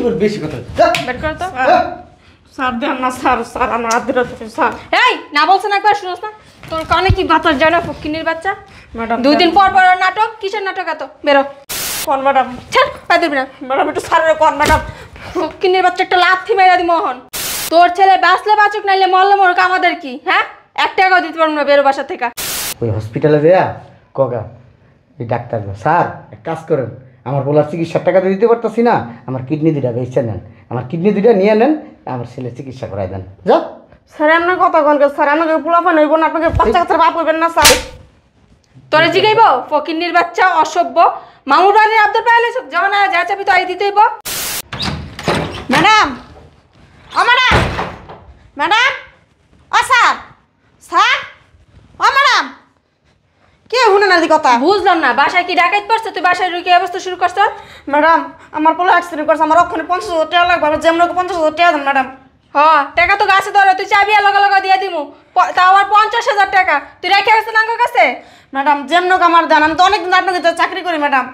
এবার বেশি কথা স্যার দেন না স্যার স্যার আমার স্যার এই না একবার শুনোস না তোর কানে কি বাতাস যায় না বাচ্চা ম্যাডাম দুই দিন পর পর নাটক কিসের নাটক এত বেরো কোন ম্যাডাম ছাড় পাই না ম্যাডাম একটু স্যারের কোন ম্যাডাম বাচ্চা একটা লাথি মেরে দি মোহন তোর ছেলে বাঁচলে বাঁচুক নাইলে মরলে মরুক আমাদের কি হ্যাঁ এক টাকাও দিতে পারবো না বেরো বাসা থেকে ওই হসপিটালে কগা এই ডাক্তার স্যার এক কাজ করেন আমার বলার চিকিৎসার টাকা দিতে পারতেছি না আমার কিডনি দুটা বেছে নেন আমার কিডনি দুটা নিয়ে নেন আমার ছেলে চিকিৎসা করাই দেন যা স্যার আপনার কথা কন স্যার আপনাকে পোলাপান হইব না আপনাকে বাচ্চা কাচ্চা বাপ হইবেন না স্যার তোরে জিগাইব ফকিন্নির বাচ্চা অসভ্য মামুর বাড়ির আব্দুল পাইলে যখন যা চাবি তো আই হইব ম্যাডাম আমারা madam madam sir sir madam কে হুনে না কথা বুঝলাম না বাসায় কি ডাকাইত পারছে তুই বাসায় রুকি অবস্থা শুরু করছ ম্যাডাম আমার পোলা অ্যাক্সিডেন্ট করছে আমার অক্ষণে পঞ্চাশ হাজার টাকা লাগবে আমার যেমন পঞ্চাশ হাজার টাকা দেন ম্যাডাম হ টাকা তো গাছে ধরো তুই চাবি লগা লগা দিয়ে দিমু তাও আমার পঞ্চাশ হাজার টাকা তুই রেখে আসছিস না কাছে ম্যাডাম যেমন আমার দেন আমি তো অনেকদিন আপনাদের চাকরি করি ম্যাডাম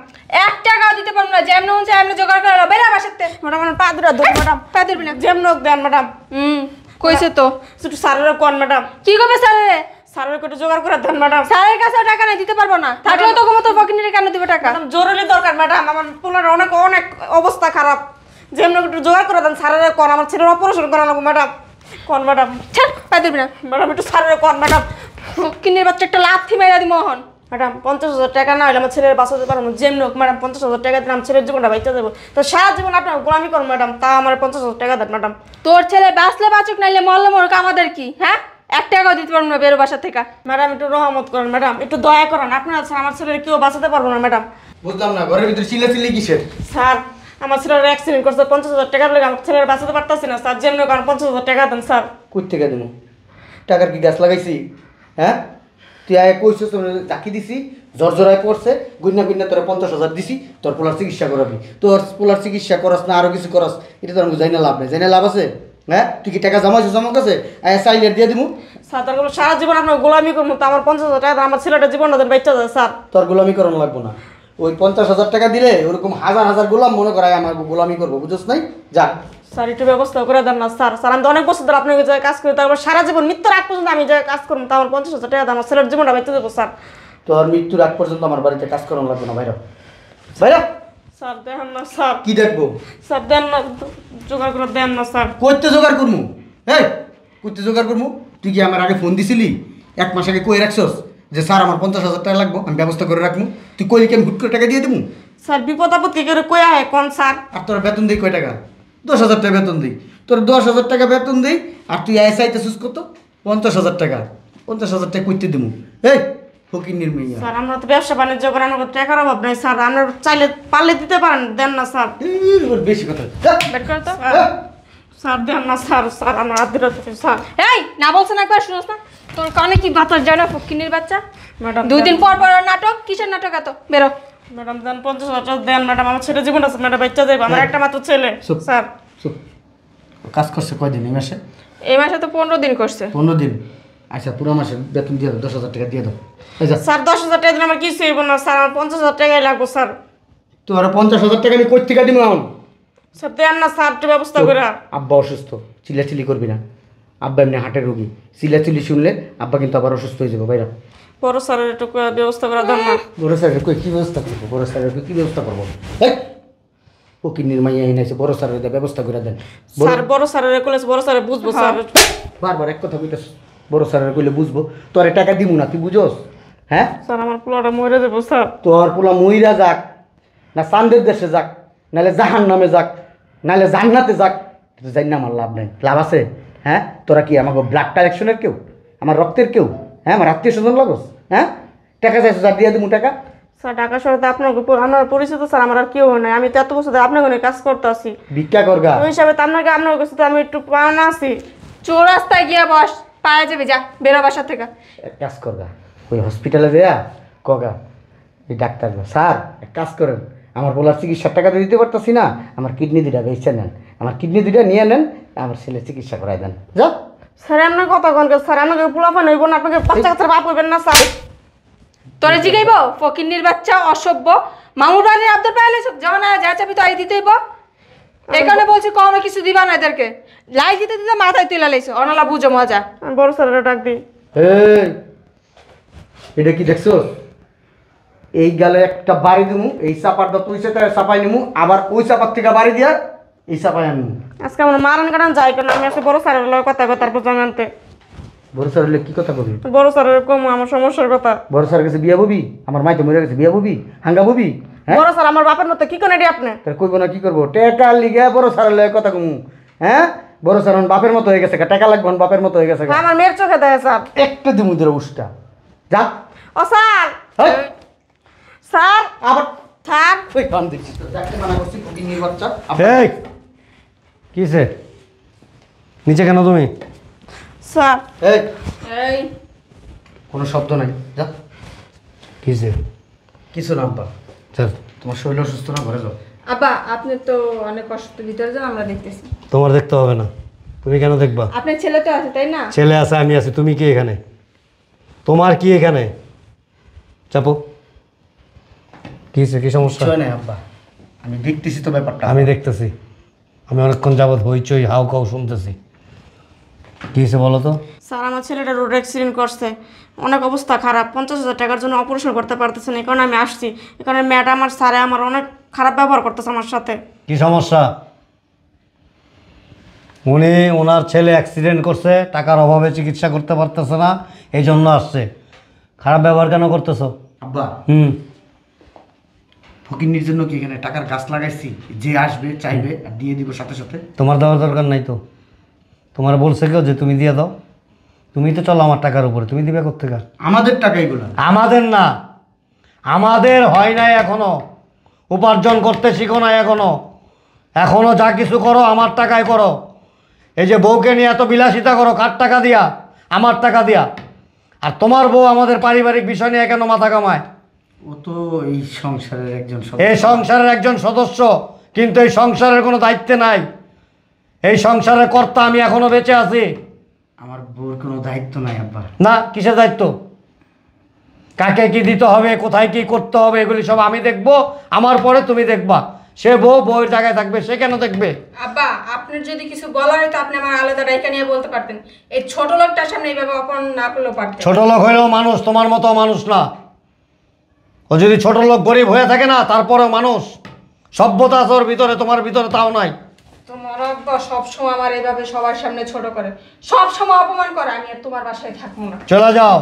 এক টাকাও দিতে পারবো না যেমন হচ্ছে এমনি জোগাড় করে বেড়া বেলা বাসাতে ম্যাডাম আমার পা দুটা ম্যাডাম পা দুটো যেমন দেন ম্যাডাম হুম কইছে তো একটু স্যারেরা কন ম্যাডাম কি করবে স্যারেরা স্যারের কোটা জোগাড় করে দেন ম্যাডাম স্যারের কাছে টাকা নাই দিতে পারবো না থাকলে তো মতো ফকিনের কেন দিবে টাকা জরুরি দরকার ম্যাডাম আমার পোলার অনেক অনেক অবস্থা খারাপ যেমন একটু জোগাড় করে দেন স্যারের কোন আমার ছেলের অপারেশন করা লাগবো ম্যাডাম কোন ম্যাডাম ছাড় পাই দেবি না ম্যাডাম একটু স্যারের কোন ম্যাডাম ফকিনের বাচ্চা একটা লাথি মেরে দিই মোহন ম্যাডাম পঞ্চাশ হাজার টাকা না হলে আমার ছেলের বাঁচাতে পারবো যেমন হোক ম্যাডাম পঞ্চাশ হাজার টাকা দিন আমার ছেলের জীবনটা বাঁচতে দেবো তো সারা জীবন আপনার গোলামি করুন ম্যাডাম তা আমার পঞ্চাশ হাজার টাকা দেন ম্যাডাম তোর ছেলে বাঁচলে বাঁচুক নাইলে মল্ল মরুক আমাদের কি হ্যাঁ এক টাকাও দিতে পারবো না বেরো বাসা থেকে ম্যাডাম একটু রহমত করেন ম্যাডাম একটু দয়া করেন আপনার স্যার আমার ছেলের কেউ বাঁচাতে পারবো না ম্যাডাম বুঝলাম না ঘরের ভিতরে চিলে চিল্লি কিসের স্যার আমার ছেলের অ্যাক্সিডেন্ট করছে পঞ্চাশ হাজার টাকা লাগে আমার ছেলের বাঁচাতে পারতাছি না স্যার যেমন কারণ পঞ্চাশ হাজার টাকা দেন স্যার কই থেকে দেবো টাকার কি গাছ লাগাইছি হ্যাঁ তুই আয় কইছিস চাকি দিছি জর্জরায় পড়ছে গুন্না গুন্না তোরা পঞ্চাশ হাজার দিছি তোর পোলার চিকিৎসা করাবি তোর পোলার চিকিৎসা করস না আরও কিছু করস এটা তোর জানি লাভ নেই জানি লাভ আছে না হ্যাঁ? তুই কি টাকা জমা আমার কাছে চাইলে দিয়ে দিব স্যার তার কোনো সারা জীবন আপনার গোলামি করবো তো আমার পঞ্চাশ হাজার টাকা আমার ছেলেটা জীবনটা বাচ্চা যায় স্যার তোর গোলামি করানো লাগবো না ওই পঞ্চাশ হাজার টাকা দিলে ওরকম হাজার হাজার গোলাম মনে করায় আমার গোলামি করবো বুঝছ নাই যা স্যার একটু ব্যবস্থা করে দেন না স্যার স্যার আমি অনেক বছর ধরে আপনাকে জায়গায় কাজ করি তারপর সারা জীবন মৃত্যুর আগ পর্যন্ত আমি জায়গায় কাজ করবো তো আমার পঞ্চাশ হাজার টাকা আমার ছেলের জীবনটা বেঁচে দেবো স্যার তোর মৃত্যুর আগ পর্যন্ত আমার বাড়িতে কাজ করানো লাগবে না বাইরে ভাইরা স্যার দেখেন না স্যার কি দেখবো স্যার দেন না জোগাড় করে দেন না স্যার করতে জোগাড় করমু এই করতে জোগাড় করমু তুই কি আমার আগে ফোন দিছিলি এক মাস আগে কয়ে রাখছস যে স্যার আমার পঞ্চাশ হাজার টাকা লাগবো আমি ব্যবস্থা করে রাখবো তুই কইলি কি আমি হুট করে টাকা দিয়ে দেবো স্যার বিপদ আপদ কে করে কয়া হয় কোন স্যার আর তোর বেতন দিই কয় টাকা দশ হাজার টাকা বেতন দিই তোর দশ হাজার টাকা বেতন দিই আর তুই এস আইতে চুজ করতো পঞ্চাশ হাজার টাকা পঞ্চাশ হাজার টাকা করতে দেবো এই ফকির মেয়ে স্যার আমরা তো ব্যবসা বাণিজ্য করে আমার টাকার অভাব নাই স্যার আমরা চাইলে পারলে দিতে পারেন দেন না স্যার বেশি কথা হ্যাঁ। স্যার দেন না স্যার স্যার আমার হাত স্যার এই না বলছে না একবার শুনোস না তোর কানে কি বাতাস যায় না ফকিনির বাচ্চা ম্যাডাম দুই দিন পর পর নাটক কিসের নাটক এত বেরো ম্যাডাম দেন পঞ্চাশ হাজার দেন ম্যাডাম আমার ছেলে জীবন আছে ম্যাডাম বাচ্চা দেবে আমার হ্যাঁ। একটা মাত্র ছেলে স্যার কাজ করছে কয়দিন এই মাসে এই মাসে তো পনেরো দিন করছে পনেরো দিন আচ্ছা পুরো মাসের বেতন দিয়ে দাও দশ হাজার টাকা দিয়ে দাও স্যার দশ হাজার টাকা দিন আমার কিছু হইব না স্যার আমার পঞ্চাশ হাজার টাকাই লাগবো স্যার আর পঞ্চাশ হাজার টাকা আমি কোথেকে দিব এখন স্যার দেন না স্যার একটু ব্যবস্থা করে আব্বা অসুস্থ চিল্লাচিলি করবি না আব্বা এমনি হাটের রুগী চিল্লাচিলি শুনলে আব্বা কিন্তু আবার অসুস্থ হয়ে যাবে বাইরা বড় স্যারের একটু ব্যবস্থা করা দাম না বড় স্যারের কী ব্যবস্থা করবো বড় স্যারের কী ব্যবস্থা করবো হ্যাঁ কি মাইয়া এনে আছে বড় স্যারের ব্যবস্থা করে দেন স্যার বড় স্যারের কলেজ বড় স্যারের বুঝবো হ্যাঁ। স্যার বারবার এক কথা কইতেছ বড় স্যারের কইলে বুঝবো তোরে টাকা দিব না তুই বুঝোস হ্যাঁ স্যার আমার পোলাটা মইরা দেবো স্যার তোর পোলা মইরা যাক না চান্দের দেশে যাক নাহলে জাহান নামে যাক নাহলে জান্নাতে যাক জানি না আমার লাভ নাই লাভ আছে হ্যাঁ তোরা কি আমাকে ব্লাড কালেকশনের কেউ আমার রক্তের কেউ হ্যাঁ আমার আত্মীয় স্বজন লাগোস হ্যাঁ টাকা চাইছো স্যার দিয়ে দেবো টাকা স্যার টাকা শহরে তো আপনার আমার পরিচিত স্যার আমার আর কেউ নাই আমি তো এত বছর আপনার কাজ করতে আসি ভিক্ষা করগা ওই হিসাবে তো আপনাকে আপনার কাছে তো আমি একটু পাওনা আছি চোর রাস্তায় গিয়া বস পাওয়া যাবে যা বেরো বাসা থেকে এক কাজ করবা ওই হসপিটালে দেয়া কগা ওই ডাক্তার স্যার এক কাজ করেন আমার বলার চিকিৎসার টাকা তো দিতে পারতেছি না আমার কিডনি দুটা বেঁচে নেন আমার কিডনি দুটা নিয়ে নেন আমার ছেলে চিকিৎসা করাই দেন যা স্যার আপনার কথা কন স্যার আপনাকে পোলাপা নইব না আপনাকে বাচ্চা কাচ্চার বাপ হইবেন না স্যার তোরে জিগাইব ফকিন্নির বাচ্চা অসভ্য মামুর বাড়ির আব্দুল পাইলে সব যাও না যা চাবি তো আই দিতেইবো এই কারণে বলছি কোনো কিছু দিবা না এদেরকে লাই দিতে দিতে মাথায় তেলা লাইছো অনালা বুঝো মজা বড় স্যারের ডাক দি এটা কি দেখছো এই গালে একটা বাড়ি দিমু এই চাপারটা তুই সে চাপাই নিমু আবার ওই চাপার থেকে বাড়ি দিয়া এই চাপাই আনমু আজকে আমার মারান কারণ যাই কারণ আমি আজকে বড় স্যারের লয় কথা কথার প্রজন্মান্তে বড় স্যার হলে কি কথা কবি বড় স্যারের কম আমার সমস্যার কথা বড় স্যার কাছে বিয়া ববি আমার মাইতে মরে গেছে বিয়া ববি হাঙ্গা ববি হ্যাঁ? বড় স্যার আমার বাপের মতো কি করে আপনি তার কইব না কি করবো টেকা লিগে বড় স্যার লয়ে কথা কমু হ্যাঁ বড় স্যার বাপের মতো হয়ে গেছে টাকা লাগবে বাপের মতো হয়ে গেছে আমার মেয়ের চোখে দেয় স্যার একটা দিমু দিলে উষ্টা যা ও স্যার স্যার আবার স্যার ওই কান দেখছি তো দেখতে মানা করছি কুকিং বাচ্চা এই কিসে নিচে কেন তুমি স্যার আচ্ছা। এই এই কোনো শব্দ নাই যা কি যে কিছু না আব্বা চল তোমার শরীর অসুস্থ না ঘরে যাও আব্বা আপনি তো অনেক অসুস্থ ভিতরে যাও আমরা দেখতেছি তোমার দেখতে হবে না তুমি কেন দেখবা আপনার ছেলে তো আছে তাই না ছেলে আছে আমি আছি তুমি কি এখানে তোমার কি এখানে চাপো কি হয়েছে কি সমস্যা কিছু নাই আব্বা আমি দেখতেছি তো ব্যাপারটা আমি দেখতেছি আমি অনেকক্ষণ যাবৎ হইচই হাউ কাউ শুনতেছি কি হয়েছে বলো তো স্যার আমার ছেলেটা রোড অ্যাক্সিডেন্ট করছে অনেক অবস্থা খারাপ পঞ্চাশ হাজার টাকার জন্য অপারেশন করতে পারতেছে না কারণে আমি আসছি এখানে ম্যাডাম আমার স্যারে আমার অনেক খারাপ ব্যবহার করতেছে আমার সাথে কি সমস্যা উনি ওনার ছেলে অ্যাক্সিডেন্ট করছে টাকার অভাবে চিকিৎসা করতে পারতেছে না এই জন্য আসছে খারাপ ব্যবহার কেন করতেছো আব্বা হুম ফকিনির জন্য কি এখানে টাকার গাছ লাগাইছি যে আসবে চাইবে আর দিয়ে দিব সাথে সাথে তোমার দেওয়ার দরকার নাই তো তোমার বলছে কেউ যে তুমি দিয়ে দাও তুমি তো চলো আমার টাকার উপরে তুমি দিবে করতে গা আমাদের টাকা এগুলো আমাদের না আমাদের হয় নাই এখনো উপার্জন করতে শিখো নাই এখনো এখনো যা কিছু করো আমার টাকায় করো এই যে বউকে নিয়ে এত বিলাসিতা করো কার টাকা দিয়া আমার টাকা দিয়া আর তোমার বউ আমাদের পারিবারিক বিষয় নিয়ে কেন মাথা কামায় ও তো এই সংসারের একজন এই সংসারের একজন সদস্য কিন্তু এই সংসারের কোনো দায়িত্বে নাই এই সংসারের কর্তা আমি এখনো বেঁচে আছি আমার বউর কোনো দায়িত্ব নাই আব্বা না কিসের দায়িত্ব কাকে কি দিতে হবে কোথায় কি করতে হবে এগুলি সব আমি দেখব আমার পরে তুমি দেখবা সে বউ বউয়ের জায়গায় থাকবে সে কেন দেখবে আব্বা আপনার যদি কিছু বলার হয় তো আপনি আমার আলাদা ডাইকা নিয়ে বলতে পারতেন এই ছোট লোকটার সামনে এইভাবে অপমান না করলেও পারতেন ছোট লোক হইলেও মানুষ তোমার মতো মানুষ না ও যদি ছোট লোক গরিব হয়ে থাকে না তারপরেও মানুষ সভ্যতা আছে ওর ভিতরে তোমার ভিতরে তাও নাই তোমার আব্বা সবসময় আমার এইভাবে সবার সামনে ছোট করে সব সময় অপমান করে আমি আর তোমার বাসায় থাকবো না চলে যাও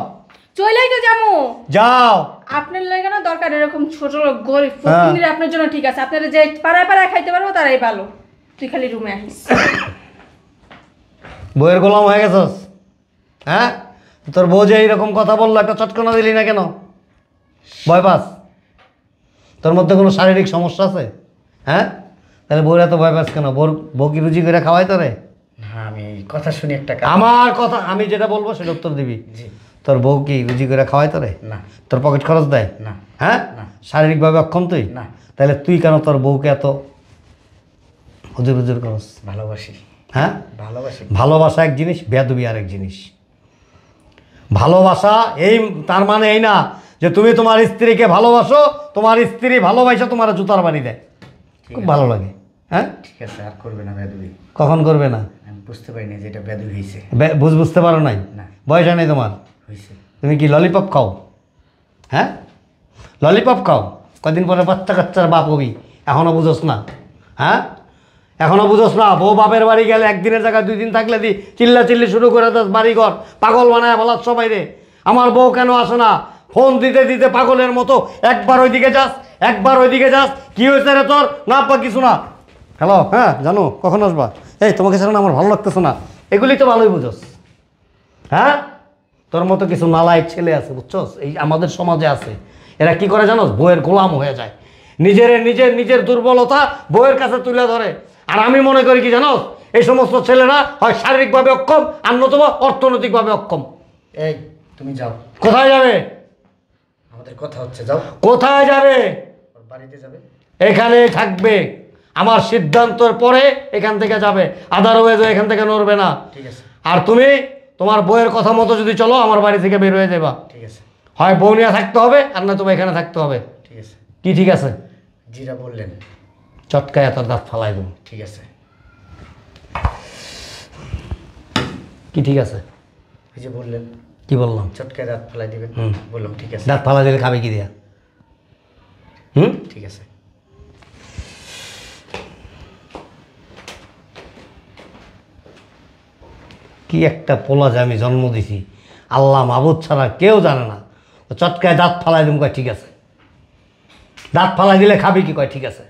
চলেই তো যাবো যাও আপনার লাগে না দরকার এরকম ছোট লোক গরিব হ্যাঁ। ফকির আপনার জন্য ঠিক আছে আপনারা যে পাড়ায় পাড়ায় খাইতে পারবো তারাই ভালো তুই খালি রুমে আসিস বইয়ের গোলাম হয়ে গেছস হ্যাঁ তোর বউ যে এইরকম কথা বললো একটা চটকনা দিলি না কেন ভয় পাস তোর মধ্যে কোনো শারীরিক সমস্যা আছে হ্যাঁ তাহলে বউর এত ভয় পাস কেন বউ কি রুজি করে খাওয়াই তোরে আমি কথা শুনি একটা আমার কথা আমি যেটা বলবো সেটা উত্তর দিবি তোর বউ কি রুজি করে খাওয়াই তোরে না তোর পকেট খরচ দেয় না হ্যাঁ শারীরিকভাবে অক্ষম তুই না তাহলে তুই কেন তোর বউকে এত হুজুর হুজুর করস ভালোবাসি হ্যাঁ ভালোবাসি ভালোবাসা এক জিনিস বেদবি আর এক জিনিস ভালোবাসা এই তার মানে এই না যে তুমি তোমার স্ত্রীকে ভালোবাসো তোমার স্ত্রী ভালোবাসা তোমার জুতার বানিয়ে দেয় খুব ভালো লাগে হ্যাঁ ঠিক আছে আর করবে না বেদবি কখন করবে না আমি বুঝতে পারি না যে এটা হয়েছে বুঝ বুঝতে পারো নাই না বয়স হয় নাই তোমার তুমি কি ললিপপ খাও হ্যাঁ ললিপপ খাও কদিন পরে বাচ্চা কাচ্চার বাপ হবি এখনও বুঝোস না হ্যাঁ এখনও বুঝোস না বউ বাপের বাড়ি গেলে একদিনের জায়গায় দুই দিন থাকলে দি চিল্লা চিল্লি শুরু করে দাস বাড়ি ঘর পাগল বানায় বলার সবাই রে আমার বউ কেন আসে না ফোন দিতে দিতে পাগলের মতো একবার ওইদিকে যাস একবার ওইদিকে যাস কি হয়েছে রে তোর না পা কিছু না হ্যালো হ্যাঁ জানো কখন আসবা এই তোমাকে ছাড়া আমার ভালো লাগতেছে না এগুলি তো ভালোই বুঝোস হ্যাঁ তোর মতো কিছু নালায় ছেলে আছে বুঝছস এই আমাদের সমাজে আছে এরা কি করে জানোস বইয়ের গোলাম হয়ে যায় নিজের নিজের নিজের দুর্বলতা বইয়ের কাছে তুলে ধরে আর আমি মনে করি কি জানোস এই সমস্ত ছেলেরা হয় শারীরিকভাবে অক্ষম আর নতুবা অর্থনৈতিকভাবে অক্ষম এই তুমি যাও কোথায় যাবে আমাদের কথা হচ্ছে যাও কোথায় যাবে বাড়িতে যাবে এখানে থাকবে আমার সিদ্ধান্তর পরে এখান থেকে যাবে আদারওয়াইজ এখান থেকে নড়বে না ঠিক আছে আর তুমি তোমার বইয়ের কথা মতো যদি চলো আমার বাড়ি থেকে বের হয়ে যাবা ঠিক আছে হয় বউ নিয়ে থাকতে হবে আর না তোমার এখানে থাকতে হবে ঠিক আছে কি ঠিক আছে জিরা বললেন চটকায় এত দাঁত ফালাই দেবো ঠিক আছে কি ঠিক আছে এই যে বললেন কি বললাম চটকায় দাঁত ফালাই দিবে বললাম ঠিক আছে দাঁত ফালাই দিলে খাবে কি দিয়া হুম ঠিক আছে কি একটা পোলা যে আমি জন্ম দিছি আল্লাহ মাবুদ ছাড়া কেউ জানে না চটকায় দাঁত ফালাই দিম কয় ঠিক আছে দাঁত ফালাই দিলে খাবি কি কয় ঠিক আছে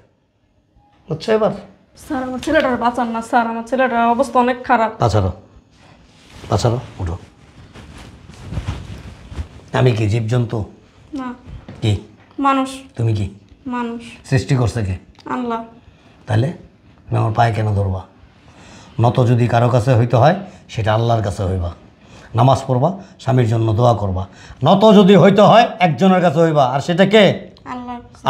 হচ্ছে এবার স্যার আমার ছেলেটার বাঁচান না স্যার আমার ছেলেটার অবস্থা অনেক খারাপ বাঁচানো বাঁচানো উঠো আমি কি জীবজন্তু না কি মানুষ তুমি কি মানুষ সৃষ্টি করছে কে আল্লাহ তাহলে আমি আমার পায়ে কেন ধরবা নত যদি কারো কাছে হইতে হয় সেটা আল্লাহর কাছে হইবা নামাজ পড়বা স্বামীর জন্য দোয়া করবা নত যদি হইতে হয় একজনের কাছে হইবা আর সেটা কে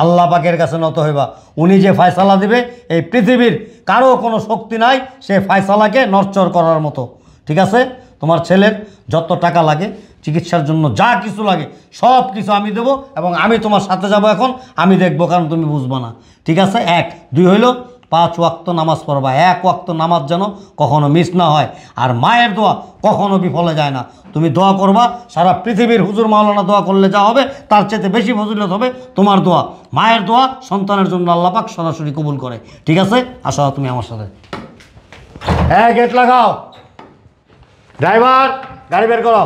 আল্লাহ পাকের কাছে নত হইবা উনি যে ফায়সালা দিবে এই পৃথিবীর কারো কোনো শক্তি নাই সে ফায়সালাকে নরচর করার মতো ঠিক আছে তোমার ছেলের যত টাকা লাগে চিকিৎসার জন্য যা কিছু লাগে সব কিছু আমি দেব এবং আমি তোমার সাথে যাব এখন আমি দেখব কারণ তুমি বুঝবো না ঠিক আছে এক দুই হইল পাঁচ ওয়াক্ত নামাজ পড়বা এক ওয়াক্ত নামাজ যেন কখনো মিস না হয় আর মায়ের দোয়া কখনো বিফলে যায় না তুমি দোয়া করবা সারা পৃথিবীর হুজুর মাওলানা দোয়া করলে যা হবে তার চেয়ে বেশি ফজিলত হবে তোমার দোয়া মায়ের দোয়া সন্তানের জন্য আল্লাপাক সরাসরি কবুল করে ঠিক আছে আসা তুমি আমার সাথে হ্যাঁ গেট লাগাও ડ્રાઈવર ગાડી બેર કરો